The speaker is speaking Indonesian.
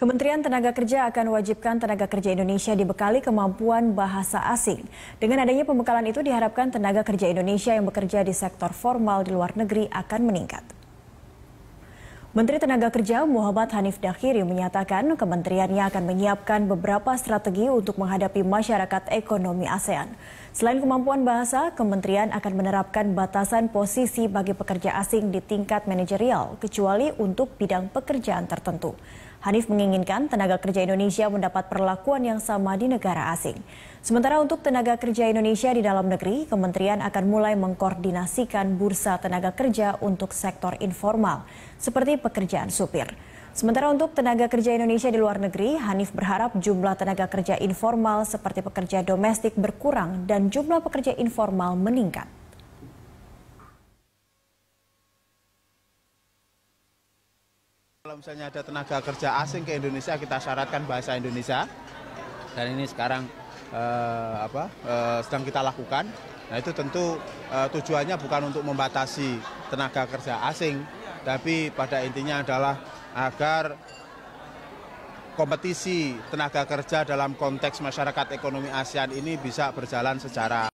Kementerian Tenaga Kerja akan wajibkan tenaga kerja Indonesia dibekali kemampuan bahasa asing. Dengan adanya pembekalan itu diharapkan tenaga kerja Indonesia yang bekerja di sektor formal di luar negeri akan meningkat. Menteri Tenaga Kerja Muhammad Hanif Dakhiri menyatakan kementeriannya akan menyiapkan beberapa strategi untuk menghadapi masyarakat ekonomi ASEAN. Selain kemampuan bahasa, kementerian akan menerapkan batasan posisi bagi pekerja asing di tingkat manajerial, kecuali untuk bidang pekerjaan tertentu. Hanif menginginkan tenaga kerja Indonesia mendapat perlakuan yang sama di negara asing. Sementara untuk tenaga kerja Indonesia di dalam negeri, kementerian akan mulai mengkoordinasikan bursa tenaga kerja untuk sektor informal, seperti pekerjaan supir. Sementara untuk tenaga kerja Indonesia di luar negeri, Hanif berharap jumlah tenaga kerja informal seperti pekerja domestik berkurang dan jumlah pekerja informal meningkat. Kalau misalnya ada tenaga kerja asing ke Indonesia, kita syaratkan bahasa Indonesia. Dan ini sekarang eh, apa eh, sedang kita lakukan. Nah itu tentu eh, tujuannya bukan untuk membatasi tenaga kerja asing, tapi pada intinya adalah agar kompetisi tenaga kerja dalam konteks masyarakat ekonomi asean ini bisa berjalan secara